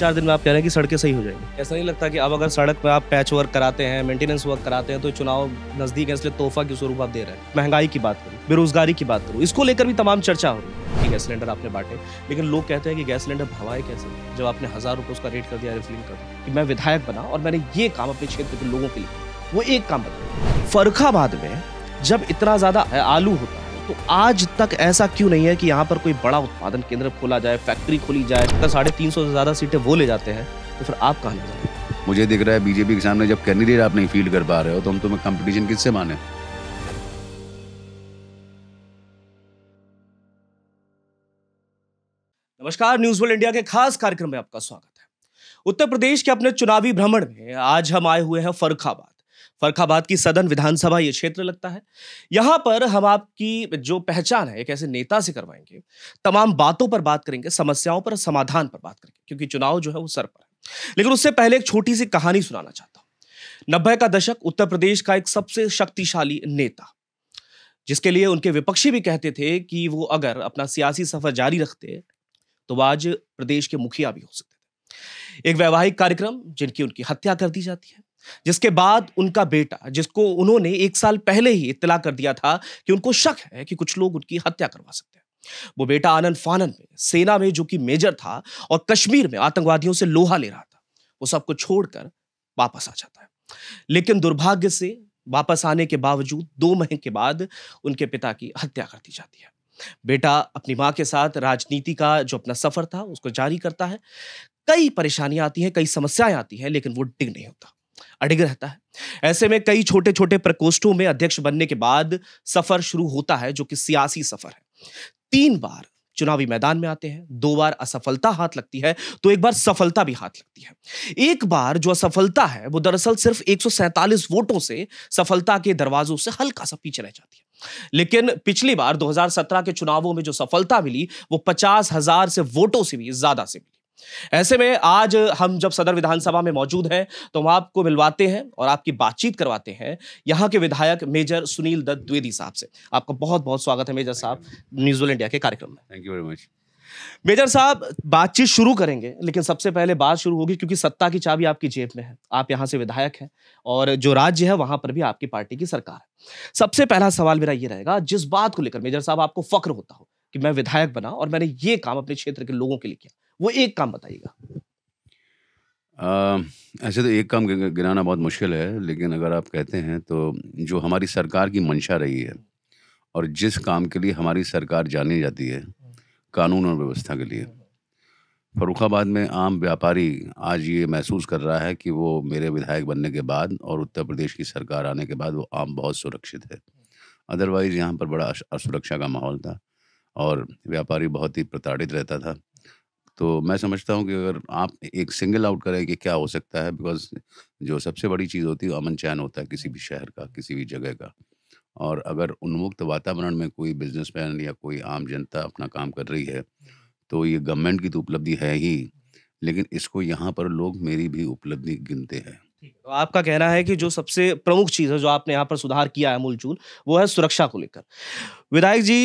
चार दिन में आप कह रहे हैं कि सड़कें सही हो जाएंगी ऐसा नहीं लगता कि अब अगर सड़क पर आप पैच वर्क कराते हैं मेंटेनेंस वर्क कराते हैं तो चुनाव नज़दीक है इसलिए तोहफा के स्वरूप आप दे रहे हैं महंगाई की बात करूँ बेरोजगारी की बात करूँ इसको लेकर भी तमाम चर्चा हो रही है कि गैस सिलेंडर आपने बांटे लेकिन लोग कहते हैं कि गैस सिलेंडर भवाए कैसे जब आपने हज़ार रुपये उसका रेट कर दिया रिफिलिंग कर दिया कि मैं विधायक बना और मैंने ये काम अपने क्षेत्र के लोगों के लिए वो एक काम बताया फरुखाबाद में जब इतना ज़्यादा आलू होता तो आज तक ऐसा क्यों नहीं है कि यहाँ पर कोई बड़ा उत्पादन केंद्र खोला जाए फैक्ट्री खोली जाए तो साढ़े तीन सौ से ज़्यादा सीटें वो ले जाते हैं तो फिर आप कहा जाए मुझे दिख रहा है बीजेपी के सामने जब कैंडिडेट आप नहीं फील्ड कर पा रहे हो तो हम तुम्हें कंपटीशन किससे माने नमस्कार न्यूज वर्ल्ड इंडिया के खास कार्यक्रम में आपका स्वागत है उत्तर प्रदेश के अपने चुनावी भ्रमण में आज हम आए हुए हैं फरुखाबाद फरखाबाद की सदन विधानसभा ये क्षेत्र लगता है यहाँ पर हम आपकी जो पहचान है एक ऐसे नेता से करवाएंगे तमाम बातों पर बात करेंगे समस्याओं पर समाधान पर बात करेंगे क्योंकि चुनाव जो है वो सर पर है लेकिन उससे पहले एक छोटी सी कहानी सुनाना चाहता हूँ नब्बे का दशक उत्तर प्रदेश का एक सबसे शक्तिशाली नेता जिसके लिए उनके विपक्षी भी कहते थे कि वो अगर अपना सियासी सफर जारी रखते तो वह आज प्रदेश के मुखिया भी हो सकते थे एक वैवाहिक कार्यक्रम जिनकी उनकी हत्या कर दी जाती है जिसके बाद उनका बेटा जिसको उन्होंने एक साल पहले ही इतला कर दिया था कि उनको शक है कि कुछ लोग उनकी हत्या करवा सकते हैं वो बेटा आनंद फानन में सेना में जो कि मेजर था और कश्मीर में आतंकवादियों से लोहा ले रहा था वो सब छोड़कर वापस आ जाता है लेकिन दुर्भाग्य से वापस आने के बावजूद दो महीने के बाद उनके पिता की हत्या कर दी जाती है बेटा अपनी मां के साथ राजनीति का जो अपना सफर था उसको जारी करता है कई परेशानियां आती हैं कई समस्याएं आती हैं लेकिन वो डिग नहीं होता अडिग रहता है ऐसे में कई छोटे छोटे प्रकोष्ठों में अध्यक्ष बनने के बाद सफर शुरू होता है जो कि सियासी सफर है तीन बार चुनावी मैदान में आते हैं दो बार असफलता हाथ लगती है तो एक बार सफलता भी हाथ लगती है एक बार जो असफलता है वो दरअसल सिर्फ एक वोटों से सफलता के दरवाजों से हल्का सा पीछे रह जाती है लेकिन पिछली बार 2017 के चुनावों में जो सफलता मिली वो पचास हजार से वोटों से भी ज्यादा से मिली ऐसे में आज हम जब सदर विधानसभा में मौजूद हैं तो हम आपको मिलवाते हैं और आपकी बातचीत करवाते हैं यहाँ के विधायक मेजर सुनील दत्त द्विवेदी साहब से आपका बहुत बहुत स्वागत है मेजर साहब न्यूज इंडिया के कार्यक्रम में thank you very much major साहब बातचीत शुरू करेंगे लेकिन सबसे पहले बात शुरू होगी क्योंकि सत्ता की चाबी आपकी जेब में है आप यहां से विधायक हैं और जो राज्य है वहां पर भी आपकी पार्टी की सरकार है सबसे पहला सवाल मेरा ये रहेगा जिस बात को लेकर मेजर साहब आपको फक्र होता हो कि मैं विधायक बना और मैंने ये काम अपने क्षेत्र के लोगों के लिए किया वो एक काम बताइएगा ऐसे तो एक काम गिनाना बहुत मुश्किल है लेकिन अगर आप कहते हैं तो जो हमारी सरकार की मंशा रही है और जिस काम के लिए हमारी सरकार जानी जाती है कानून और व्यवस्था के लिए फरुखाबाद में आम व्यापारी आज ये महसूस कर रहा है कि वो मेरे विधायक बनने के बाद और उत्तर प्रदेश की सरकार आने के बाद वो आम बहुत सुरक्षित है अदरवाइज़ यहाँ पर बड़ा असुरक्षा का माहौल था और व्यापारी बहुत ही प्रताड़ित रहता था तो मैं समझता हूँ कि अगर आप एक सिंगल आउट करें कि क्या हो सकता है बिकॉज जो सबसे बड़ी चीज़ होती है अमन चैन होता है किसी भी शहर का किसी भी जगह का और अगर उन्मुक्त वातावरण में कोई बिजनेसमैन या कोई आम जनता अपना काम कर रही है तो ये गवर्नमेंट की तो उपलब्धि है ही लेकिन इसको यहाँ पर लोग मेरी भी उपलब्धि गिनते हैं तो आपका कहना है कि जो सबसे प्रमुख चीज है जो आपने यहाँ पर सुधार किया है मूलचूल वो है सुरक्षा को लेकर विधायक जी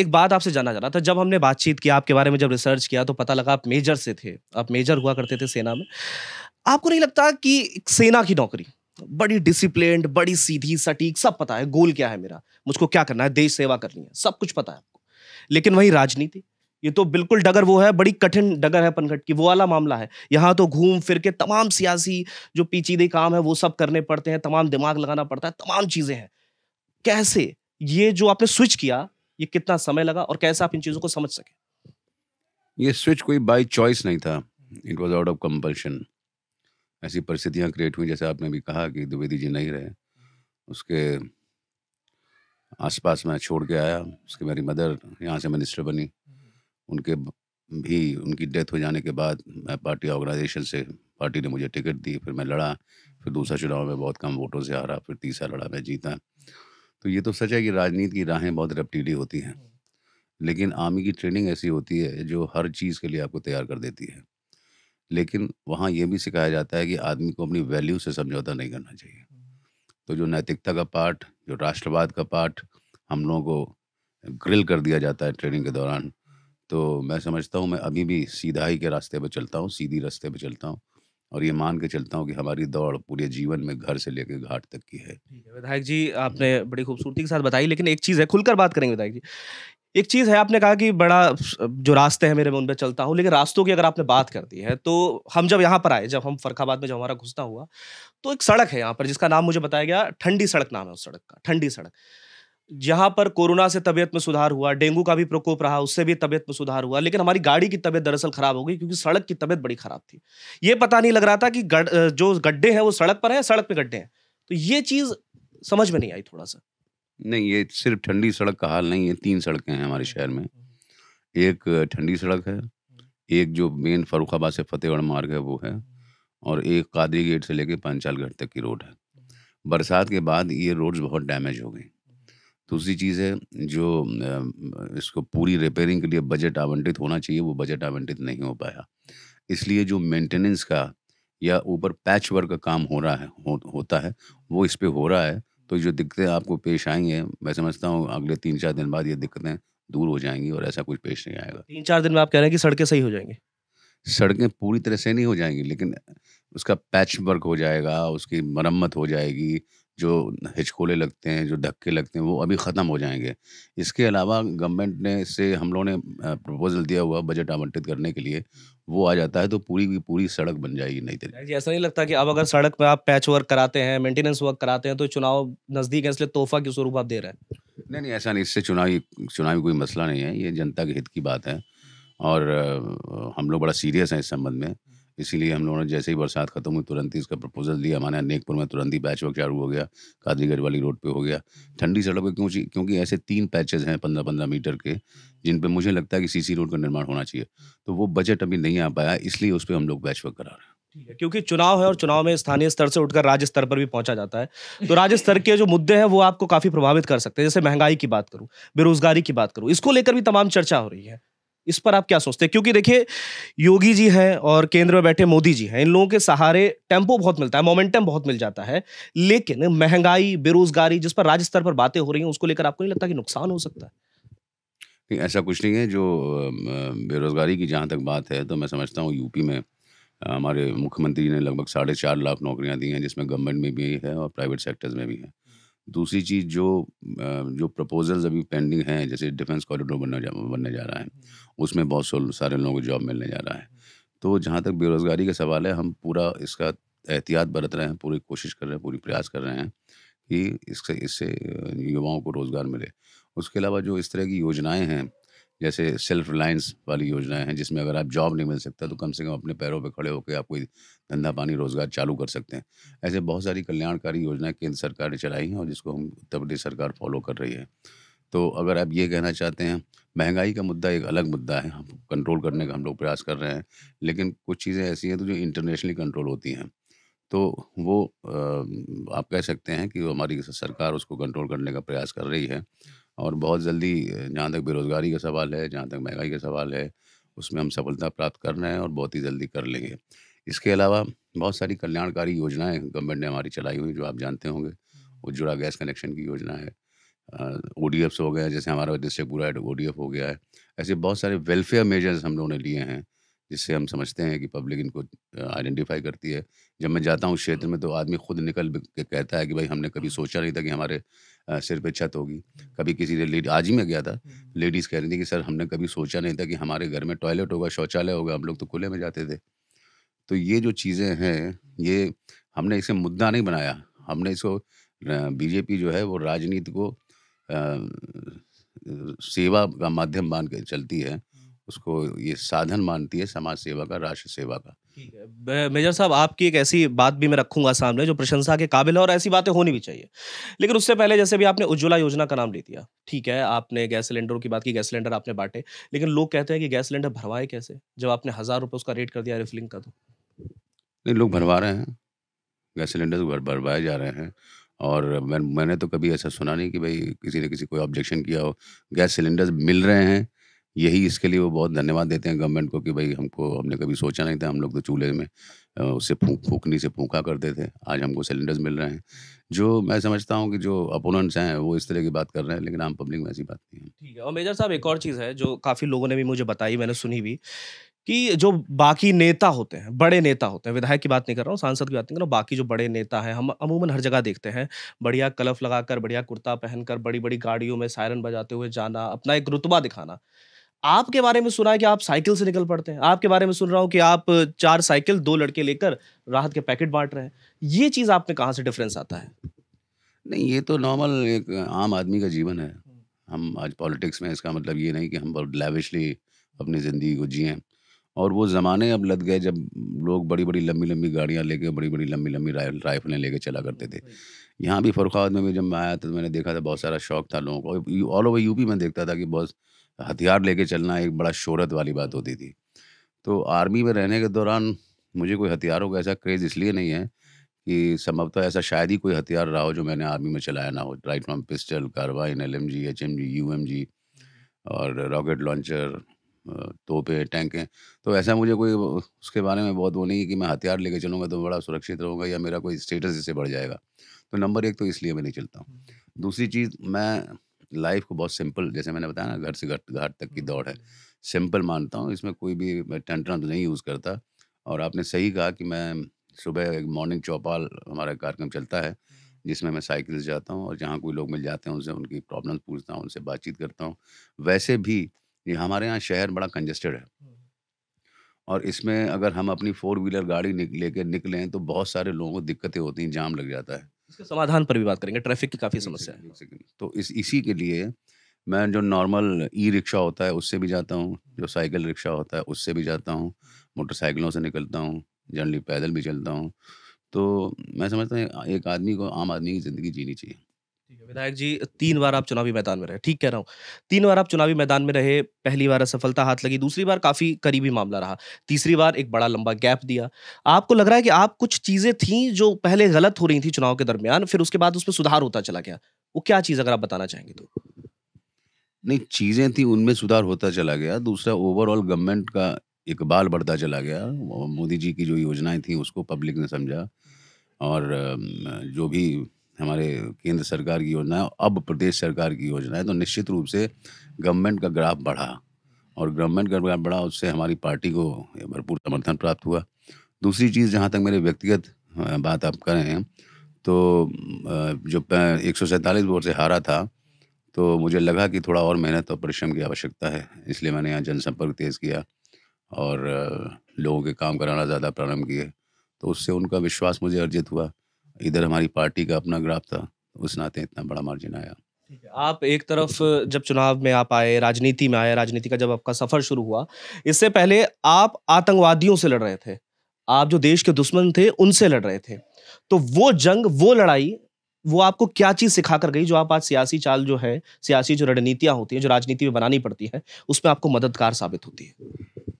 एक बात आपसे जानना चाह रहा था जब हमने बातचीत की आपके बारे में जब रिसर्च किया तो पता लगा आप मेजर से थे आप मेजर हुआ करते थे सेना में आपको नहीं लगता कि सेना की नौकरी बड़ी डिसिप्लिन बड़ी सीधी सटीक सब पता है गोल क्या है मेरा मुझको क्या करना है देश सेवा करनी है सब कुछ पता है आपको लेकिन वही राजनीति ये तो बिल्कुल डगर वो है बड़ी कठिन डगर है पनघट की वो वाला मामला है यहाँ तो घूम फिर के तमाम सियासी जो पेचीदे काम है वो सब करने पड़ते हैं तमाम दिमाग लगाना पड़ता है तमाम चीज़ें हैं कैसे ये जो आपने स्विच किया ये कितना समय लगा और कैसे आप इन चीज़ों को समझ सके ये स्विच कोई बाई चॉइस नहीं था it was out of compulsion ऐसी परिस्थितियाँ क्रिएट हुई जैसे आपने भी कहा कि द्विवेदी जी नहीं रहे उसके आसपास मैं छोड़ के आया उसके मेरी मदर यहाँ से मिनिस्टर बनी उनके भी उनकी डेथ हो जाने के बाद मैं पार्टी ऑर्गेनाइजेशन से पार्टी ने मुझे टिकट दी फिर मैं लड़ा फिर दूसरा चुनाव में बहुत कम वोटों से हारा फिर तीसरा लड़ा मैं जीता तो ये तो सच है कि राजनीति की राहें बहुत रपटीली होती हैं लेकिन आर्मी की ट्रेनिंग ऐसी होती है जो हर चीज़ के लिए आपको तैयार कर देती है लेकिन वहाँ ये भी सिखाया जाता है कि आदमी को अपनी वैल्यू से समझौता नहीं करना चाहिए तो जो नैतिकता का पार्ट जो राष्ट्रवाद का पार्ट हम लोगों को ग्रिल कर दिया जाता है ट्रेनिंग के दौरान तो मैं समझता हूँ मैं अभी भी सीधाई के रास्ते पर चलता हूँ सीधी रास्ते पर चलता हूँ और ये मान के चलता हूँ कि हमारी दौड़ पूरे जीवन में घर से लेकर घाट तक की है विधायक जी आपने हम्म। बड़ी खूबसूरती के साथ बताई लेकिन एक चीज़ है खुलकर बात करेंगे विधायक जी एक चीज़ है आपने कहा कि बड़ा जो रास्ते हैं मेरे में उन पर चलता हूँ लेकिन रास्तों की अगर आपने बात कर दी है तो हम जब यहाँ पर आए जब हम फरखाबाद में जब हमारा घुसना हुआ तो एक सड़क है यहाँ पर जिसका नाम मुझे बताया गया ठंडी सड़क नाम है उस सड़क का ठंडी सड़क जहां पर कोरोना से तबियत में सुधार हुआ डेंगू का भी प्रकोप रहा उससे भी तबियत में सुधार हुआ लेकिन हमारी गाड़ी की तबियत दरअसल खराब हो गई क्योंकि सड़क की तबियत बड़ी खराब थी ये पता नहीं लग रहा था कि गड़, जो गड्ढे हैं वो सड़क पर है सड़क पे गड्ढे हैं तो ये चीज समझ में नहीं आई थोड़ा सा नहीं ये सिर्फ ठंडी सड़क का हाल नहीं है तीन सड़कें हैं हमारे शहर में एक ठंडी सड़क है एक जो मेन फरुखाबाद से फतेहगढ़ मार्ग है वो है और एक कादरी गेट से लेके पंचाल घाट तक की रोड है बरसात के बाद ये रोड्स बहुत डैमेज हो गई दूसरी चीज़ है जो इसको पूरी रिपेयरिंग के लिए बजट आवंटित होना चाहिए वो बजट आवंटित नहीं हो पाया। इसलिए जो मेंटेनेंस का या ऊपर पैच वर्क का काम हो रहा है हो होता है, वो इस पर हो रहा है, तो जो दिक्कतें आपको पेश आएंगे मैं समझता हूँ अगले तीन चार दिन बाद ये दिक्कतें दूर हो जाएंगी और ऐसा कुछ पेश नहीं आएगा तीन चार दिन में आप कह रहे हैं कि सड़कें सही हो जाएँगी? सड़कें पूरी तरह से नहीं हो जाएंगी लेकिन उसका पैच वर्क हो जाएगा, उसकी मरम्मत हो जाएगी, जो हिचकोले लगते हैं जो धक्के लगते हैं वो अभी ख़त्म हो जाएंगे इसके अलावा गवर्नमेंट ने से हम लोगों ने प्रपोजल दिया हुआ बजट आवंटित करने के लिए वो आ जाता है तो पूरी की पूरी सड़क बन जाएगी नई दिल्ली जी ऐसा नहीं लगता कि अब अगर सड़क पर आप पैच वर्क कराते हैं मेंटेनेंस वर्क कराते हैं तो चुनाव नज़दीक है इसलिए तोहफा के स्वरूप आप दे रहे हैं नहीं नहीं ऐसा नहीं इससे चुनावी चुनावी कोई मसला नहीं है ये जनता के हित की बात है और हम लोग बड़ा सीरियस हैं इस संबंध में इसीलिए हम लोगों ने जैसे ही बरसात खत्म हुई तुरंत ही इसका प्रपोजल दिया हमारे अनेकपुर में तुरंत ही पैच वर्क चालू हो गया कादरीगढ़ वाली रोड पे हो गया ठंडी सड़क पर क्यों क्योंकि ऐसे तीन पैचेज हैं पंद्रह पंद्रह मीटर के जिन पर मुझे लगता है कि सीसी रोड का निर्माण होना चाहिए तो वो बजट अभी नहीं आ पाया इसलिए उस पर हम लोग पैच वर्क करा रहे हैं क्योंकि चुनाव है और चुनाव में स्थानीय स्तर से उठकर राज्य स्तर पर भी पहुंचा जाता है तो राज्य स्तर के जो मुद्दे हैं वो आपको काफी प्रभावित कर सकते हैं जैसे महंगाई की बात करूं बेरोजगारी की बात करूं इसको लेकर भी तमाम चर्चा हो रही है इस पर आप क्या सोचते हैं क्योंकि देखिए योगी जी हैं और केंद्र में बैठे मोदी जी हैं इन लोगों के सहारे टेम्पो बहुत मिलता है मोमेंटम बहुत मिल जाता है लेकिन महंगाई बेरोजगारी जिस पर राज्य स्तर पर बातें हो रही हैं उसको लेकर आपको नहीं लगता कि नुकसान हो सकता है नहीं ऐसा कुछ नहीं है जो बेरोजगारी की जहाँ तक बात है तो मैं समझता हूँ यूपी में हमारे मुख्यमंत्री ने लगभग साढ़े चार लाख नौकरियाँ दी हैं जिसमें गवर्नमेंट में भी है और प्राइवेट सेक्टर्स में भी है दूसरी चीज़ जो जो प्रपोजल्स अभी पेंडिंग हैं जैसे डिफेंस कॉरिडोर बनने जा बनने जा रहा है हम्म। उसमें बहुत सारे लोगों को जॉब मिलने जा रहा है हम्म। तो जहाँ तक बेरोज़गारी का सवाल है हम पूरा इसका एहतियात बरत रहे हैं पूरी कोशिश कर रहे हैं पूरी प्रयास कर रहे हैं कि इससे इससे युवाओं को रोज़गार मिले उसके अलावा जो इस तरह की योजनाएं हैं जैसे सेल्फ रिलायंस वाली योजनाएं हैं जिसमें अगर आप जॉब नहीं मिल सकता तो कम से कम अपने पैरों पर खड़े होकर आप कोई धंधा पानी रोजगार चालू कर सकते हैं ऐसे बहुत सारी कल्याणकारी योजनाएं केंद्र सरकार ने चलाई हैं और जिसको हम उत्तर प्रदेश सरकार फॉलो कर रही है तो अगर आप ये कहना चाहते हैं महंगाई का मुद्दा एक अलग मुद्दा है हम कंट्रोल करने का हम लोग प्रयास कर रहे हैं लेकिन कुछ चीज़ें ऐसी हैं तो जो इंटरनेशनली कंट्रोल होती हैं तो वो आप कह सकते हैं कि हमारी सरकार उसको कंट्रोल करने का प्रयास कर रही है और बहुत जल्दी जहाँ तक बेरोज़गारी का सवाल है जहाँ तक महंगाई का सवाल है उसमें हम सफलता प्राप्त कर रहे हैं और बहुत ही जल्दी कर लेंगे इसके अलावा बहुत सारी कल्याणकारी योजनाएं गवर्नमेंट ने हमारी चलाई हुई जो आप जानते होंगे उज्ज्वला गैस कनेक्शन की योजना है ओ डी एफ्स हो गए जैसे हमारा डिस्ट्रिक्ट पूरा ओ डी हो गया है ऐसे बहुत सारे वेलफेयर मेजर्स हम लोगों ने लिए हैं जिससे हम समझते हैं कि पब्लिक इनको आइडेंटिफाई करती है जब मैं जाता हूँ क्षेत्र हाँ। में तो आदमी खुद निकल के कहता है कि भाई हमने कभी हाँ। सोचा नहीं था कि हमारे सिर पे छत होगी हाँ। कभी किसी ने लेडी आज ही मैं गया था लेडीज़ कह रही थी कि सर हमने कभी सोचा नहीं था कि हमारे घर में टॉयलेट होगा शौचालय होगा हम लोग तो खुले में जाते थे तो ये जो चीज़ें हैं ये हमने इसे मुद्दा नहीं बनाया हमने इसको बीजेपी जो है वो राजनीति को सेवा का माध्यम मान के चलती है उसको ये साधन मानती है समाज सेवा का राष्ट्र सेवा का मेजर साहब आपकी एक ऐसी बात भी मैं रखूंगा सामने जो प्रशंसा के काबिल है और ऐसी बातें होनी भी चाहिए लेकिन उससे पहले जैसे भी आपने उज्ज्वला योजना का नाम ले दिया ठीक है आपने गैस सिलेंडरों की बात की गैस सिलेंडर आपने बांटे लेकिन लोग कहते हैं कि गैस सिलेंडर भरवाए कैसे जब आपने हज़ार रुपये उसका रेट कर दिया रिफिलिंग का तो नहीं लोग भरवा रहे हैं गैस सिलेंडर भरवाए जा रहे हैं और मैं मैंने तो कभी ऐसा सुना नहीं कि भाई किसी ने किसी कोई ऑब्जेक्शन किया हो गैस सिलेंडर मिल रहे हैं यही इसके लिए वो बहुत धन्यवाद देते हैं गवर्नमेंट को कि भाई हमको हमने कभी सोचा नहीं था हम लोग तो चूल्हे में उससे फूक फूकनी से फूका करते थे आज हमको सिलेंडर्स मिल रहे हैं जो मैं समझता हूँ कि जो अपोनेंट्स हैं वो इस तरह की बात कर रहे हैं लेकिन आम पब्लिक में ऐसी बात नहीं है ठीक है और मेजर साहब एक और चीज़ है जो काफ़ी लोगों ने भी मुझे बताई मैंने सुनी भी कि जो बाकी नेता होते हैं बड़े नेता होते हैं विधायक की बात नहीं कर रहा हूँ सांसद की बात नहीं कर रहा हूँ बाकी जो बड़े नेता हैं हम अमूमन हर जगह देखते हैं बढ़िया कलफ लगाकर बढ़िया कुर्ता पहनकर बड़ी बड़ी गाड़ियों में सायरन बजाते हुए जाना अपना एक रुतबा दिखाना आपके बारे में सुना है कि आप साइकिल से निकल पड़ते हैं आपके बारे में सुन रहा हूँ कि आप चार साइकिल दो लड़के लेकर राहत के पैकेट बांट रहे हैं ये चीज़ आप में कहाँ से डिफरेंस आता है नहीं ये तो नॉर्मल एक आम आदमी का जीवन है हम्म। हम आज पॉलिटिक्स में इसका मतलब ये नहीं कि हम बहुत लेविशली अपनी ज़िंदगी को जिए और वो ज़माने अब लद गए जब लोग बड़ी बड़ी लंबी लंबी गाड़ियाँ लेके बड़ी बड़ी लंबी लंबी राइफलें लेके चला करते थे यहाँ भी फरुखाबाद में भी जब मैं आया तो मैंने देखा था बहुत सारा शौक था लोगों को ऑल ओवर यूपी में देखता था कि बहुत हथियार लेके चलना एक बड़ा शोहरत वाली बात होती थी तो आर्मी में रहने के दौरान मुझे कोई हथियारों का ऐसा क्रेज़ इसलिए नहीं है कि संभवतः ऐसा शायद ही कोई हथियार रहा हो जो मैंने आर्मी में चलाया ना हो right from pistol carbine L M G H M G U M G और रॉकेट लॉन्चर तोपे टैंकें तो ऐसा मुझे कोई उसके बारे में बहुत वो नहीं है कि मैं हथियार लेके चलूँगा तो बड़ा सुरक्षित रहूँगा या मेरा कोई स्टेटस इससे बढ़ जाएगा तो नंबर एक तो इसलिए मैं नहीं चलता हूँ हम्म। दूसरी चीज़ मैं लाइफ को बहुत सिंपल जैसे मैंने बताया ना घर से घर घाट तक की दौड़ है हम्म। सिंपल मानता हूँ इसमें कोई भी मैं टेंटन तो नहीं यूज़ करता और आपने सही कहा कि मैं सुबह एक मॉर्निंग चौपाल हमारा कार्यक्रम चलता है हम्म। जिसमें मैं साइकिल से जाता हूँ और जहाँ कोई लोग मिल जाते हैं उनसे उनकी प्रॉब्लम्स पूछता हूँ उनसे बातचीत करता हूँ वैसे भी ये हमारे यहाँ शहर बड़ा कंजस्टेड है हम्म। और इसमें अगर हम अपनी फोर व्हीलर गाड़ी निक, लेके निकलें तो बहुत सारे लोगों को दिक्कतें होती हैं जाम लग जाता है इसके समाधान पर भी बात करेंगे ट्रैफिक की काफ़ी समस्या है तो इस इसी के लिए मैं जो नॉर्मल ई रिक्शा होता है उससे भी जाता हूँ जो साइकिल रिक्शा होता है उससे भी जाता हूँ मोटरसाइकिलों से निकलता हूँ जनरली पैदल भी चलता हूँ तो मैं समझता हूँ एक आदमी को आम आदमी की ज़िंदगी जीनी चाहिए विधायक जी तीन बार आप चुनावी मैदान में रहे ठीक कह रहा हूँ तीन बार आप चुनावी मैदान में रहे पहली बार असफलता हाथ लगी दूसरी बार काफी करीबी मामला रहा तीसरी बार एक बड़ा लंबा गैप दिया आपको लग रहा है कि आप कुछ चीजें थी जो पहले गलत हो रही थी चुनाव के दरमियान फिर उसके बाद उसमें सुधार होता चला गया वो क्या चीज अगर आप बताना चाहेंगे तो नहीं चीजें थी उनमें सुधार होता चला गया दूसरा ओवरऑल गवर्नमेंट का इकबाल बढ़ता चला गया मोदी जी की जो योजनाएं थी उसको पब्लिक ने समझा और जो भी हमारे केंद्र सरकार की योजना है अब प्रदेश सरकार की योजना है तो निश्चित रूप से गवर्नमेंट का ग्राफ बढ़ा और गवर्नमेंट का ग्राफ बढ़ा उससे हमारी पार्टी को भरपूर समर्थन प्राप्त हुआ दूसरी चीज़ जहाँ तक मेरे व्यक्तिगत बात आप करें तो जो एक सौ वोट से हारा था तो मुझे लगा कि थोड़ा और मेहनत और परिश्रम की आवश्यकता है इसलिए मैंने यहाँ जनसंपर्क तेज़ किया और लोगों के काम कराना ज़्यादा प्रारंभ किए तो उससे उनका विश्वास मुझे अर्जित हुआ इधर हमारी पार्टी का अपना ग्राफ था उस नाते इतना बड़ा मार्जिन आया आप एक तरफ जब चुनाव में आप आए राजनीति में आए राजनीति का जब आपका सफर शुरू हुआ इससे पहले आप आतंकवादियों से लड़ रहे थे आप जो देश के दुश्मन थे उनसे लड़ रहे थे तो वो जंग वो लड़ाई वो आपको क्या चीज सिखा कर गई जो आप आज सियासी चाल जो है सियासी जो रणनीतियां होती है जो राजनीति में बनानी पड़ती है उसमें आपको मददगार साबित होती है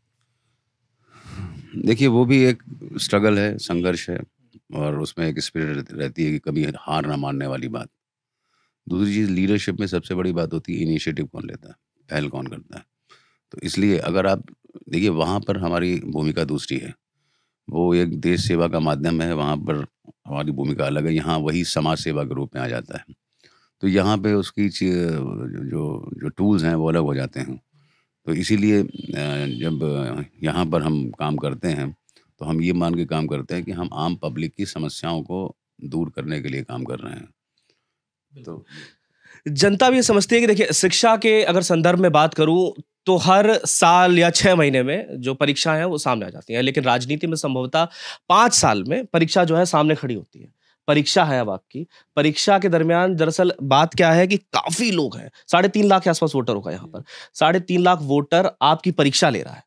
देखिए वो भी एक स्ट्रगल है संघर्ष है और उसमें एक स्पिरिट रहती है कि कभी हार ना मानने वाली बात दूसरी चीज़ लीडरशिप में सबसे बड़ी बात होती है इनिशिएटिव कौन लेता है पहल कौन करता है तो इसलिए अगर आप देखिए वहाँ पर हमारी भूमिका दूसरी है वो एक देश सेवा का माध्यम है वहाँ पर हमारी भूमिका अलग है यहाँ वही समाज सेवा के रूप में आ जाता है तो यहाँ पे उसकी जो जो टूल्स हैं वो अलग हो जाते हैं तो इसीलिए जब यहाँ पर हम काम करते हैं तो हम ये मान के काम करते हैं कि हम आम पब्लिक की समस्याओं को दूर करने के लिए काम कर रहे हैं तो जनता भी ये समझती है कि देखिए शिक्षा के अगर संदर्भ में बात करूं तो हर साल या छह महीने में जो परीक्षा है वो सामने आ जाती है लेकिन राजनीति में संभवतः पांच साल में परीक्षा जो है सामने खड़ी होती है परीक्षा है अब आपकी परीक्षा के दरमियान दरअसल बात क्या है कि काफ़ी लोग हैं साढ़े तीन लाख के आसपास वोटर होगा यहाँ पर साढ़े तीन लाख वोटर आपकी परीक्षा ले रहा है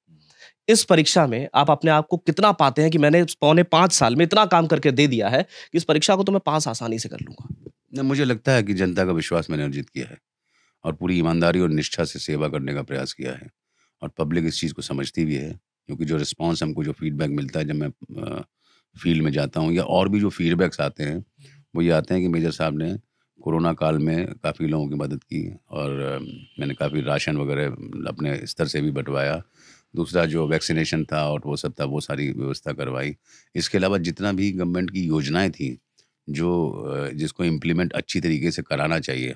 इस परीक्षा में आप अपने आप को कितना पाते हैं कि मैंने पौने पाँच साल में इतना काम करके दे दिया है कि इस परीक्षा को तो मैं पास आसानी से कर लूंगा ना मुझे लगता है कि जनता का विश्वास मैंने अर्जित किया है और पूरी ईमानदारी और निष्ठा से सेवा करने का प्रयास किया है और पब्लिक इस चीज़ को समझती भी है क्योंकि जो रिस्पॉन्स हमको जो फीडबैक मिलता है जब मैं फील्ड में जाता हूँ या और भी जो फीडबैक्स आते हैं वो ये आते हैं कि मेजर साहब ने कोरोना काल में काफ़ी लोगों की मदद की और मैंने काफ़ी राशन वगैरह अपने स्तर से भी बंटवाया दूसरा जो वैक्सीनेशन था और वो सब था वो सारी व्यवस्था करवाई इसके अलावा जितना भी गवर्नमेंट की योजनाएं थी जो जिसको इम्प्लीमेंट अच्छी तरीके से कराना चाहिए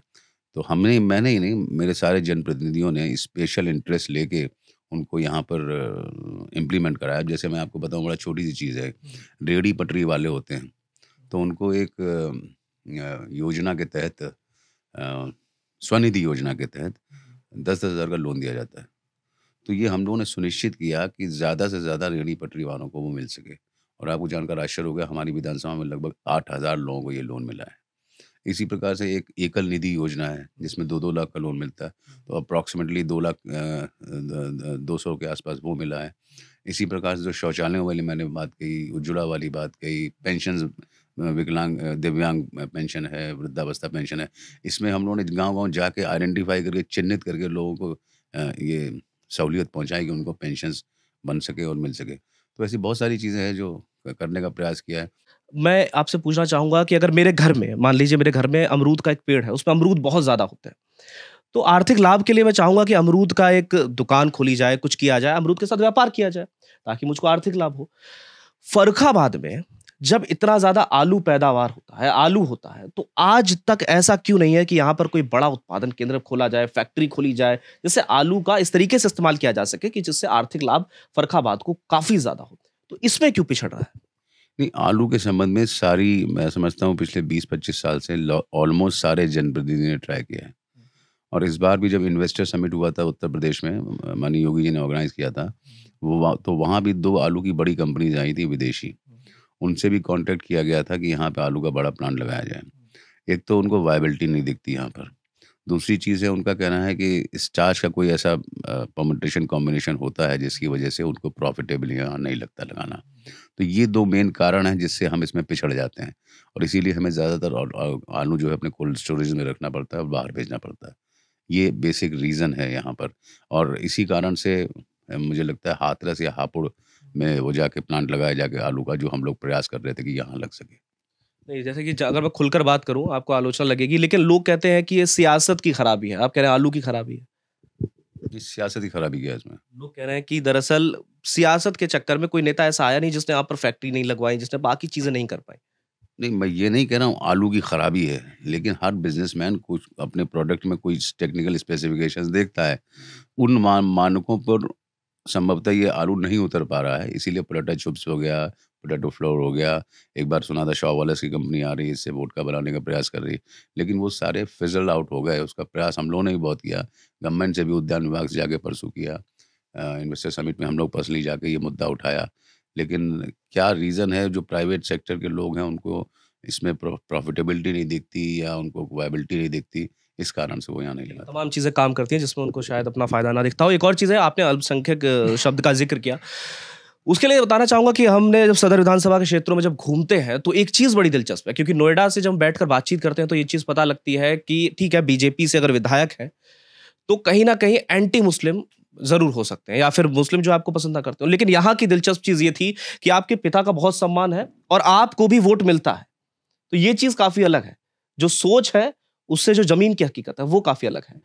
तो हमने मैंने ही नहीं मेरे सारे जनप्रतिनिधियों ने स्पेशल इंटरेस्ट लेके उनको यहाँ पर इम्प्लीमेंट कराया जैसे मैं आपको बताऊँ बड़ा छोटी सी चीज़ है रेहड़ी पटरी वाले होते हैं तो उनको एक योजना के तहत स्वनिधि योजना के तहत दस दस हज़ार का लोन दिया जाता है तो ये हम लोगों ने सुनिश्चित किया कि ज़्यादा से ज़्यादा रेहड़ी पटरी वालों को वो मिल सके और आपको जानकर आश्चर्य हो गया हमारी विधानसभा में लगभग आठ हज़ार लोगों को ये लोन मिला है इसी प्रकार से एक एकल निधि योजना है जिसमें दो दो लाख का लोन मिलता है हम्म। तो अप्रॉक्सीमेटली दो लाख दो सौ के आसपास वो मिला है इसी प्रकार से जो शौचालयों वाली मैंने बात कही उज्ज्वला वाली बात कही पेंशन विकलांग दिव्यांग पेंशन है वृद्धावस्था पेंशन है इसमें हम लोगों ने गांव गांव जाके आइडेंटिफाई करके चिन्हित करके लोगों को ये सहूलियत पहुँचाए कि उनको पेंशन बन सके और मिल सके तो ऐसी बहुत सारी चीज़ें हैं जो करने का प्रयास किया है मैं आपसे पूछना चाहूँगा कि अगर मेरे घर में मान लीजिए मेरे घर में अमरूद का एक पेड़ है उसमें अमरूद बहुत ज़्यादा होते हैं तो आर्थिक लाभ के लिए मैं चाहूँगा कि अमरूद का एक दुकान खोली जाए कुछ किया जाए अमरूद के साथ व्यापार किया जाए ताकि मुझको आर्थिक लाभ हो फरुखाबाद में जब इतना ज्यादा आलू पैदावार होता है आलू होता है तो आज तक ऐसा क्यों नहीं है कि यहाँ पर कोई बड़ा उत्पादन केंद्र खोला जाए फैक्ट्री खोली जाए जिससे आलू का इस तरीके से इस्तेमाल किया जा सके कि जिससे आर्थिक लाभ फरखाबाद को काफी ज्यादा हो तो इसमें क्यों पिछड़ रहा है नहीं आलू के संबंध में सारी मैं समझता हूँ पिछले 20-25 साल से ऑलमोस्ट सारे जनप्रतिनिधि ने ट्राई किया है और इस बार भी जब इन्वेस्टर समिट हुआ था उत्तर प्रदेश में माननीय योगी जी ने ऑर्गेनाइज किया था वो तो वहाँ भी दो आलू की बड़ी कंपनीज आई थी विदेशी उनसे भी कांटेक्ट किया गया था कि यहाँ पे आलू का बड़ा प्लांट लगाया जाए एक तो उनको वायबिलिटी नहीं दिखती यहाँ पर दूसरी चीज़ है उनका कहना है कि स्टार्च का कोई ऐसा पमटेशन कॉम्बिनेशन होता है जिसकी वजह से उनको प्रॉफिटेबल यहाँ नहीं लगता लगाना तो ये दो मेन कारण हैं जिससे हम इसमें पिछड़ जाते हैं और इसीलिए हमें ज़्यादातर आलू जो है अपने कोल्ड स्टोरेज में रखना पड़ता है और बाहर भेजना पड़ता है ये बेसिक रीज़न है यहाँ पर और इसी कारण से मुझे लगता है हाथरस या हापुड़ में वो जाके प्लांट लगाया जाके आलू का जो हम लोग प्रयास कर रहे थे कि यहाँ लग सके नहीं जैसे कि अगर मैं खुलकर बात करूँ आपको आलोचना लगेगी लेकिन लोग कहते हैं कि ये सियासत की खराबी है आप कह रहे हैं आलू की खराबी है इस सियासत की खराबी क्या है इसमें लोग कह रहे हैं कि दरअसल सियासत के चक्कर में कोई नेता ऐसा आया नहीं जिसने आप पर फैक्ट्री नहीं लगवाई जिसने बाकी चीजें नहीं कर पाई नहीं मैं ये नहीं कह रहा हूँ आलू की खराबी है लेकिन हर बिजनेसमैन कुछ अपने प्रोडक्ट में कोई टेक्निकल स्पेसिफिकेशंस देखता है उन मानकों पर संभवतः ये आलू नहीं उतर पा रहा है इसीलिए पोटैटो चिप्स हो गया पोटैटो फ्लोर हो गया एक बार सुना था शॉ वालस की कंपनी आ रही है इससे वोट का बनाने का प्रयास कर रही है लेकिन वो सारे फिजल आउट हो गए उसका प्रयास हम लोगों ने भी बहुत किया गवर्नमेंट से भी उद्यान विभाग से जाके परसों किया इन्वेस्टर समिट में हम लोग पर्सनली जाके ये मुद्दा उठाया लेकिन क्या रीज़न है जो प्राइवेट सेक्टर के लोग हैं उनको इसमें प्रॉफिटेबिलिटी नहीं दिखती या उनको वायबिलिटी नहीं दिखती इस कारण से वो यहाँ नहीं लगा तमाम चीज़ें काम करती हैं जिसमें उनको शायद अपना फ़ायदा ना दिखता हो एक और चीज़ है आपने अल्पसंख्यक शब्द का जिक्र किया उसके लिए बताना चाहूंगा कि हमने जब सदर विधानसभा के क्षेत्रों में जब घूमते हैं तो एक चीज बड़ी दिलचस्प है क्योंकि नोएडा से जब बैठकर बातचीत करते हैं तो ये चीज पता लगती है कि ठीक है बीजेपी से अगर विधायक है तो कहीं ना कहीं एंटी मुस्लिम जरूर हो सकते हैं या फिर मुस्लिम जो आपको पसंद ना करते हो लेकिन यहाँ की दिलचस्प चीज ये थी कि आपके पिता का बहुत सम्मान है और आपको भी वोट मिलता है तो ये चीज काफी अलग है जो सोच है उससे जो ज़मीन की हकीकत है वो काफ़ी अलग है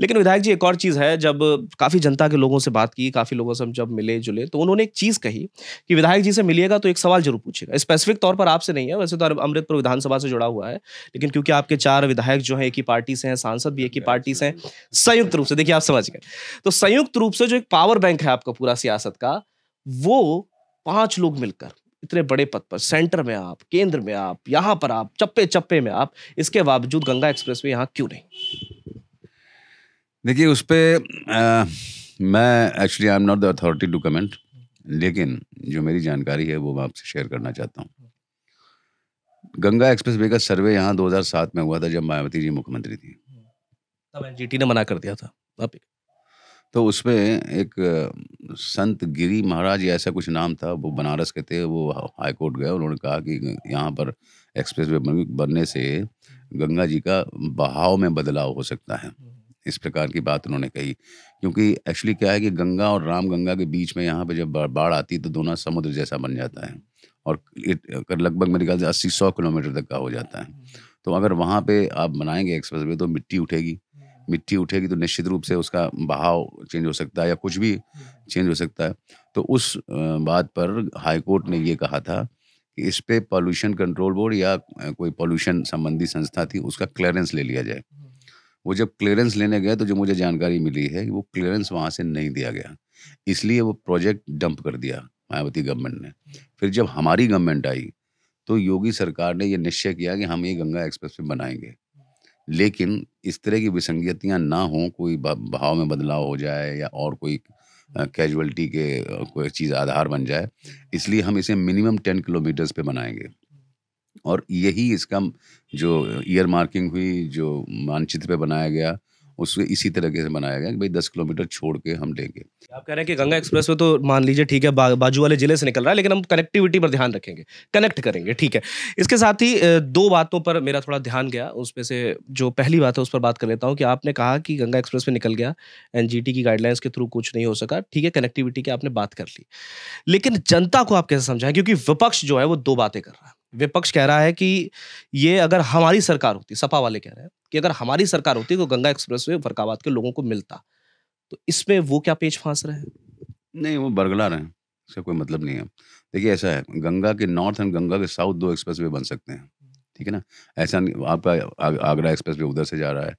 लेकिन विधायक जी एक और चीज़ है जब काफ़ी जनता के लोगों से बात की काफ़ी लोगों से हम जब मिले जुले तो उन्होंने एक चीज़ कही कि विधायक जी से मिलिएगा तो एक सवाल जरूर पूछेगा स्पेसिफिक तौर पर आपसे नहीं है वैसे तो अमृतपुर विधानसभा से जुड़ा हुआ है लेकिन क्योंकि आपके चार विधायक जो है एक ही पार्टी से हैं सांसद भी एक ही पार्टी से हैं संयुक्त रूप से देखिए आप समझ गए तो संयुक्त रूप से जो एक पावर बैंक है आपका पूरा सियासत का वो पांच लोग मिलकर इतने बड़े पद पर सेंटर में आप केंद्र में आप यहां पर आप चप्पे चप्पे में आप इसके बावजूद गंगा एक्सप्रेस में यहाँ क्यों नहीं देखिए उस पर मैं actually I am not the authority to comment लेकिन जो मेरी जानकारी है वो मैं आपसे शेयर करना चाहता हूँ गंगा एक्सप्रेस वे का सर्वे यहाँ 2007 में हुआ था जब मायावती जी मुख्यमंत्री थी तब एनजीटी ने मना कर दिया था तो उसमें एक संत गिरी महाराज ऐसा कुछ नाम था वो बनारस के थे वो हाई कोर्ट गए उन्होंने कहा कि यहाँ पर एक्सप्रेस वे बनने से गंगा जी का बहाव में बदलाव हो सकता है इस प्रकार की बात उन्होंने कही क्योंकि एक्चुअली क्या है कि गंगा और राम गंगा के बीच में यहाँ पर जब बाढ़ आती है तो दोनों समुद्र जैसा बन जाता है और लगभग मेरे ख्याल से अस्सी सौ किलोमीटर तक का हो जाता है तो अगर वहाँ पे आप बनाएंगे एक्सप्रेस वे तो मिट्टी उठेगी मिट्टी उठेगी तो निश्चित रूप से उसका बहाव चेंज हो सकता है या कुछ भी चेंज हो सकता है तो उस बात पर हाईकोर्ट ने ये कहा था कि इस पे पॉल्यूशन कंट्रोल बोर्ड या कोई पॉल्यूशन संबंधी संस्था थी उसका क्लियरेंस ले लिया जाए वो जब क्लियरेंस लेने गए तो जो मुझे जानकारी मिली है वो क्लियरेंस वहाँ से नहीं दिया गया इसलिए वो प्रोजेक्ट डंप कर दिया मायावती गवर्नमेंट ने फिर जब हमारी गवर्नमेंट आई तो योगी सरकार ने ये निश्चय किया कि हम ये गंगा एक्सप्रेस वे बनाएंगे लेकिन इस तरह की विसंगतियाँ ना हों कोई भाव में बदलाव हो जाए या और कोई कैजुअलिटी के कोई चीज़ आधार बन जाए इसलिए हम इसे मिनिमम टेन किलोमीटर्स पे बनाएंगे और यही इसका जो ईयर मार्किंग हुई जो मानचित्र पे बनाया गया उसको इसी तरीके से बनाया गया कि भाई दस किलोमीटर छोड़ के हम लेंगे आप कह रहे हैं कि गंगा एक्सप्रेस वे तो मान लीजिए ठीक है बा, बाजू वाले जिले से निकल रहा है लेकिन हम कनेक्टिविटी पर ध्यान रखेंगे कनेक्ट करेंगे ठीक है इसके साथ ही दो बातों पर मेरा थोड़ा ध्यान गया उसमें से जो पहली बात है उस पर बात कर लेता हूँ कि आपने कहा कि गंगा एक्सप्रेस वे निकल गया एन की गाइडलाइंस के थ्रू कुछ नहीं हो सका ठीक है कनेक्टिविटी की आपने बात कर ली लेकिन जनता को आप कैसे समझाएं क्योंकि विपक्ष जो है वो दो बातें कर रहा है विपक्ष कह रहा है कि ये अगर हमारी सरकार होती सपा वाले कह रहे हैं कि अगर हमारी सरकार होती तो गंगा एक्सप्रेस वे फरकाबाद के लोगों को मिलता तो इसमें वो क्या पेज फांस रहे नहीं वो बरगला रहे हैं इसका कोई मतलब नहीं है देखिए ऐसा है गंगा के नॉर्थ एंड गंगा के साउथ दो एक्सप्रेस वे बन सकते हैं ठीक है ना ऐसा नहीं आपका आगरा एक्सप्रेस वे उधर से जा रहा है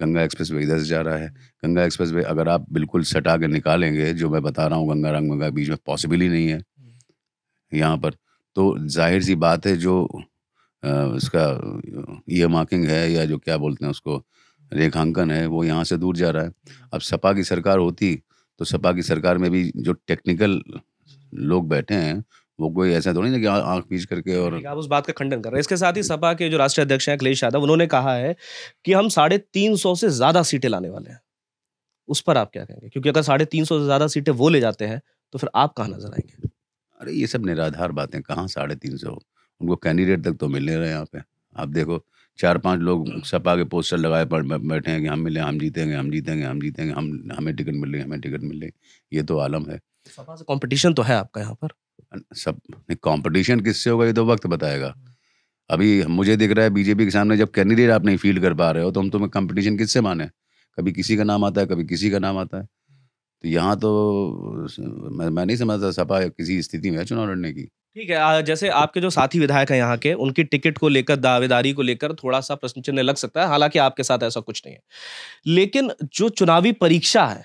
गंगा एक्सप्रेस वे इधर से जा रहा है गंगा एक्सप्रेस वे अगर आप बिल्कुल सटा के निकालेंगे जो मैं बता रहा हूँ गंगा रंग गंगा बीच में पॉसिबल ही नहीं है यहाँ पर तो जाहिर सी बात है जो उसका ई मार्किंग है या जो क्या बोलते हैं उसको रेखांकन है वो यहाँ से दूर जा रहा है अब सपा की सरकार होती तो सपा की सरकार में भी जो टेक्निकल लोग बैठे हैं वो कोई ऐसा थोड़ी तो ना कि आंख पीछ करके और आप उस बात का खंडन कर रहे हैं इसके साथ ही सपा के जो राष्ट्रीय अध्यक्ष हैं अखिलेश यादव उन्होंने कहा है कि हम साढ़े तीन सौ से ज्यादा सीटें लाने वाले हैं उस पर आप क्या कहेंगे क्योंकि अगर साढ़े तीन सौ से ज्यादा सीटें वो ले जाते हैं तो फिर आप कहाँ नजर आएंगे अरे ये सब निराधार बातें कहाँ साढ़े तीन सौ उनको कैंडिडेट तक तो मिल नहीं रहे यहाँ पे आप देखो चार पांच लोग सपा के पोस्टर लगाए बैठे हैं कि हम मिले हम जीतेंगे हम जीतेंगे हम जीतेंगे हम हमें टिकट मिल रही हमें टिकट मिल रही ये तो आलम है सपा से कंपटीशन तो है आपका यहाँ पर सब कंपटीशन किससे होगा ये तो वक्त बताएगा हम्म। अभी मुझे दिख रहा है बीजेपी के सामने जब कैंडिडेट आप नहीं फील्ड कर पा रहे हो तो हम तुम्हें कंपटीशन किससे माने कभी किसी का नाम आता है कभी किसी का नाम आता है तो यहाँ तो मैं, मैं नहीं समझता सपा किसी स्थिति में है चुनाव लड़ने की ठीक है जैसे आपके जो साथी विधायक हैं यहाँ के उनकी टिकट को लेकर दावेदारी को लेकर थोड़ा सा प्रश्न चिन्ह लग सकता है हालांकि आपके साथ ऐसा कुछ नहीं है लेकिन जो चुनावी परीक्षा है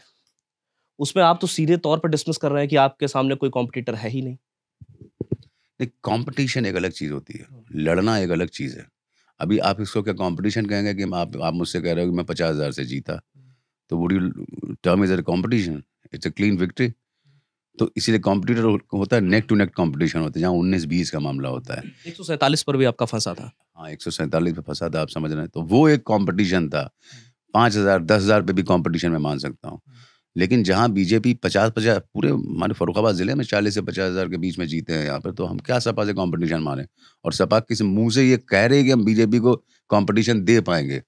उसमें आप तो सीधे तौर पर डिस्मिस कर रहे हैं कि आपके सामने कोई कॉम्पिटिटर है ही नहीं कॉम्पिटिशन एक अलग चीज़ होती है लड़ना एक अलग चीज़ है अभी आप इसको क्या कॉम्पिटिशन कहेंगे कि आप आप मुझसे कह रहे हो कि मैं पचास हज़ार से जीता तो would you term is a competition it's a clean victory तो इसीलिए कॉम्पिटिटर होता है नेक टू नेक कॉम्पिटिशन होता है जहाँ उन्नीस बीस का मामला होता है एक सौ पर भी आपका फंसा था हाँ एक सौ पर फंसा था आप समझ रहे हैं तो वो एक कॉम्पिटिशन था पाँच हज़ार दस हज़ार पे भी कॉम्पिटिशन में मान सकता हूँ लेकिन जहाँ बीजेपी पचास पचास पूरे हमारे फरुखाबाद ज़िले में चालीस से पचास हज़ार के बीच में जीते हैं यहाँ पर तो हम क्या सपा से कॉम्पिटिशन मारे और सपा किसी मुंह से ये कह रहे हैं कि हम बीजेपी को कॉम्पिटिशन दे पाएंगे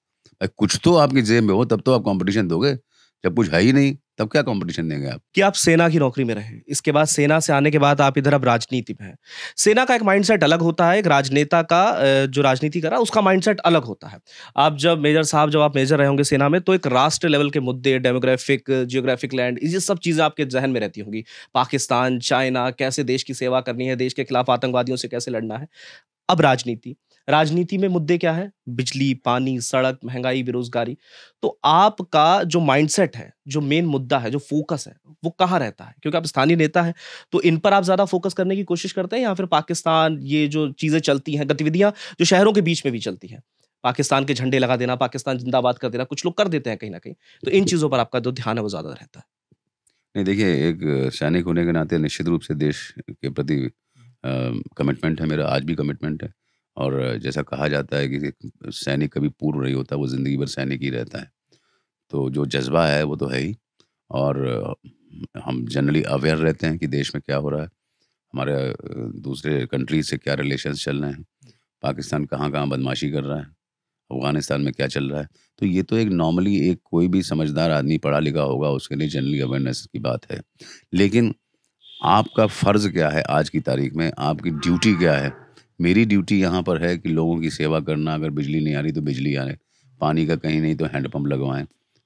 कुछ तो आपकी जेब में हो तब तो आप कॉम्पिटिशन दोगे जब कुछ है ही नहीं तब क्या कंपटीशन देंगे आप कि आप सेना की नौकरी में रहे इसके बाद सेना से आने के बाद आप इधर अब राजनीति में है सेना का एक माइंडसेट अलग होता है एक राजनेता का जो राजनीति करा उसका माइंडसेट अलग होता है आप जब मेजर साहब जब आप मेजर रहे होंगे सेना में तो एक राष्ट्र लेवल के मुद्दे डेमोग्राफिक जियोग्राफिक लैंड ये सब चीज़ें आपके जहन में रहती होंगी पाकिस्तान चाइना कैसे देश की सेवा करनी है देश के खिलाफ आतंकवादियों से कैसे लड़ना है अब राजनीति राजनीति में मुद्दे क्या है बिजली पानी सड़क महंगाई बेरोजगारी तो आपका जो माइंडसेट है जो मेन मुद्दा है जो फोकस है वो कहाँ रहता है क्योंकि आप स्थानीय नेता है तो इन पर आप ज्यादा फोकस करने की कोशिश करते हैं या फिर पाकिस्तान ये जो चीजें चलती हैं गतिविधियां जो शहरों के बीच में भी चलती हैं पाकिस्तान के झंडे लगा देना पाकिस्तान जिंदाबाद कर देना कुछ लोग कर देते हैं कहीं ना कहीं तो इन चीज़ों पर आपका जो ध्यान है वो ज़्यादा रहता है नहीं देखिए एक सैनिक होने के नाते निश्चित रूप से देश के प्रति कमिटमेंट है मेरा आज भी कमिटमेंट है और जैसा कहा जाता है कि सैनिक कभी पूर्व नहीं होता वो ज़िंदगी भर सैनिक ही रहता है तो जो जज्बा है वो तो है ही और हम जनरली अवेयर रहते हैं कि देश में क्या हो रहा है हमारे दूसरे कंट्री से क्या रिलेशन चल रहे हैं पाकिस्तान कहाँ कहाँ बदमाशी कर रहा है अफगानिस्तान में क्या चल रहा है तो ये तो एक नॉर्मली एक कोई भी समझदार आदमी पढ़ा लिखा होगा उसके लिए जनरली अवेयरनेस की बात है लेकिन आपका फ़र्ज़ क्या है आज की तारीख में आपकी ड्यूटी क्या है मेरी ड्यूटी यहाँ पर है कि लोगों की सेवा करना अगर बिजली नहीं आ रही तो बिजली आए पानी का कहीं नहीं तो हैंडपम्प लगवाएं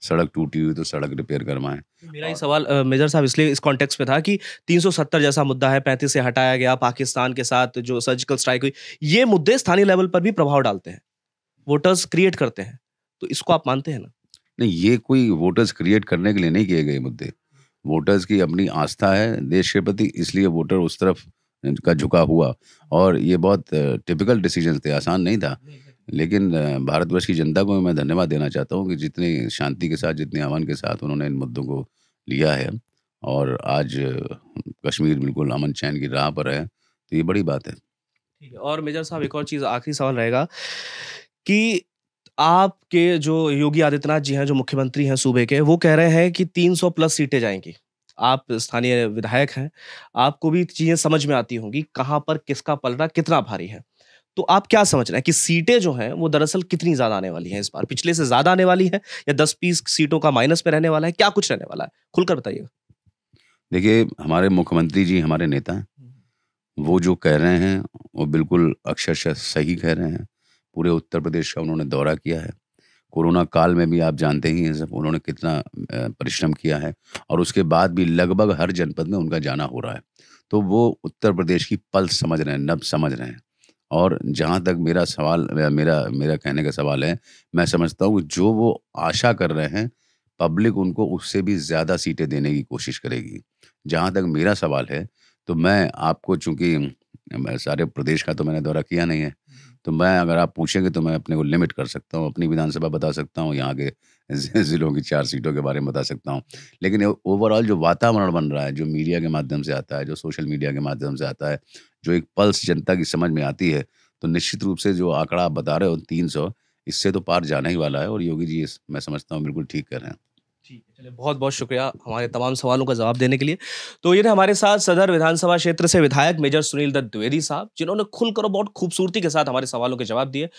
सड़क टूटी हुई तो सड़क रिपेयर करवाएं मेरा ये सवाल मेजर साहब इसलिए इस कॉन्टेक्स्ट में था कि 370 जैसा मुद्दा है पैंतीस से हटाया गया पाकिस्तान के साथ जो सर्जिकल स्ट्राइक हुई ये मुद्दे स्थानीय लेवल पर भी प्रभाव डालते हैं वोटर्स क्रिएट करते हैं तो इसको आप मानते हैं ना नहीं ये कोई वोटर्स क्रिएट करने के लिए नहीं किए गए मुद्दे वोटर्स की अपनी आस्था है देश के प्रति इसलिए वोटर उस तरफ का झुका हुआ और ये बहुत टिपिकल डिसीजन थे आसान नहीं था लेकिन भारतवर्ष की जनता को मैं धन्यवाद देना चाहता हूँ कि जितनी शांति के साथ जितने आह्वान के साथ उन्होंने इन मुद्दों को लिया है और आज कश्मीर बिल्कुल अमन चैन की राह पर है तो ये बड़ी बात है और मेजर साहब एक और चीज़ आखिरी सवाल रहेगा कि आपके जो योगी आदित्यनाथ जी हैं जो मुख्यमंत्री हैं सूबे के वो कह रहे हैं कि 300 प्लस सीटें जाएंगी आप स्थानीय विधायक हैं आपको भी चीज़ें समझ में आती होंगी कहाँ पर किसका पलटा कितना भारी है तो आप क्या समझ रहे हैं कि सीटें जो हैं वो दरअसल कितनी ज्यादा आने वाली हैं इस बार पिछले से ज्यादा आने वाली है या दस बीस सीटों का माइनस में रहने वाला है क्या कुछ रहने वाला है खुलकर बताइएगा देखिए हमारे मुख्यमंत्री जी हमारे नेता हैं हम्म। वो जो कह रहे हैं वो बिल्कुल अक्षरशः सही कह रहे हैं पूरे उत्तर प्रदेश का उन्होंने दौरा किया है कोरोना काल में भी आप जानते ही हैं सब उन्होंने कितना परिश्रम किया है और उसके बाद भी लगभग हर जनपद में उनका जाना हो रहा है तो वो उत्तर प्रदेश की पल्स समझ रहे हैं नब समझ रहे हैं और जहाँ तक मेरा सवाल मेरा मेरा कहने का सवाल है मैं समझता हूँ जो वो आशा कर रहे हैं पब्लिक उनको उससे भी ज़्यादा सीटें देने की कोशिश करेगी जहाँ तक मेरा सवाल है तो मैं आपको चूँकि सारे प्रदेश का तो मैंने दौरा किया नहीं है तो मैं अगर आप पूछेंगे तो मैं अपने को लिमिट कर सकता हूँ अपनी विधानसभा बता सकता हूँ यहाँ के ज़िलों की चार सीटों के बारे में बता सकता हूँ लेकिन ओवरऑल जो वातावरण बन रहा है जो मीडिया के माध्यम से आता है जो सोशल मीडिया के माध्यम से आता है जो एक पल्स जनता की समझ में आती है तो निश्चित रूप से जो आंकड़ा आप बता रहे हो तीन इससे तो पार जाना ही वाला है और योगी जी मैं समझता हूँ बिल्कुल ठीक कर रहे हैं ठीक है चलिए बहुत बहुत शुक्रिया हमारे तमाम सवालों का जवाब देने के लिए तो ये थे हमारे साथ सदर विधानसभा क्षेत्र से विधायक मेजर सुनील दत्त द्विवेदी साहब जिन्होंने खुलकर बहुत खूबसूरती के साथ हमारे सवालों के जवाब दिए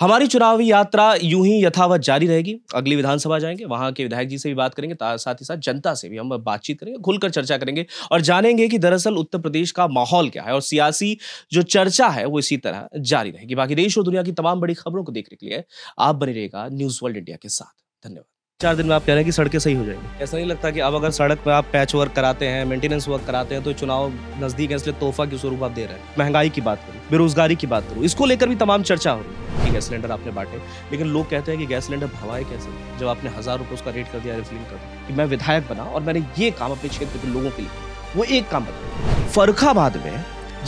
हमारी चुनावी यात्रा यूं ही यथावत जारी रहेगी अगली विधानसभा जाएंगे वहां के विधायक जी से भी बात करेंगे साथ ही साथ जनता से भी हम बातचीत करेंगे खुलकर चर्चा करेंगे और जानेंगे कि दरअसल उत्तर प्रदेश का माहौल क्या है और सियासी जो चर्चा है वो इसी तरह जारी रहेगी बाकी देश और दुनिया की तमाम बड़ी खबरों को देखने के लिए आप बने रहेगा न्यूज वर्ल्ड इंडिया के साथ धन्यवाद चार दिन में आप कह रहे हैं कि सड़कें सही हो जाएंगी ऐसा नहीं लगता कि अब अगर सड़क पर आप पैच वर्क कराते हैं मेंटेनेंस वर्क कराते हैं तो चुनाव नजदीक है इसलिए तोहफा के स्वरूप आप दे रहे हैं महंगाई की बात करूँ बेरोजगारी की बात करूँ इसको लेकर भी तमाम चर्चा हो रही है कि गैस सिलेंडर आपने बांटे लेकिन लोग कहते हैं कि गैस सिलेंडर भवाए कैसे जब आपने हजार रुपये उसका रेट कर दिया रिफिलिंग कर दिया कि मैं विधायक बना और मैंने ये काम अपने क्षेत्र के लोगों के लिए वो एक काम बताया फरुखाबाद में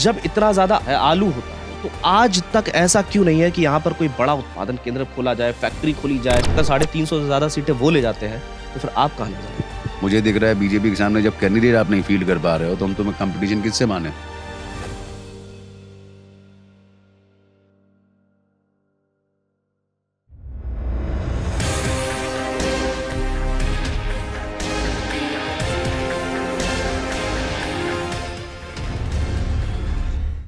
जब इतना ज्यादा आलू होता है तो आज तक ऐसा क्यों नहीं है कि यहाँ पर कोई बड़ा उत्पादन केंद्र खोला जाए फैक्ट्री खोली जाए तो साढ़े तीन सौ से ज़्यादा सीटें वो ले जाते हैं तो फिर आप कहा ले जाएंगे मुझे दिख रहा है बीजेपी के सामने जब कैंडिडेट आप नहीं फील्ड कर पा रहे हो तो हम तुम्हें कंपटीशन किससे माने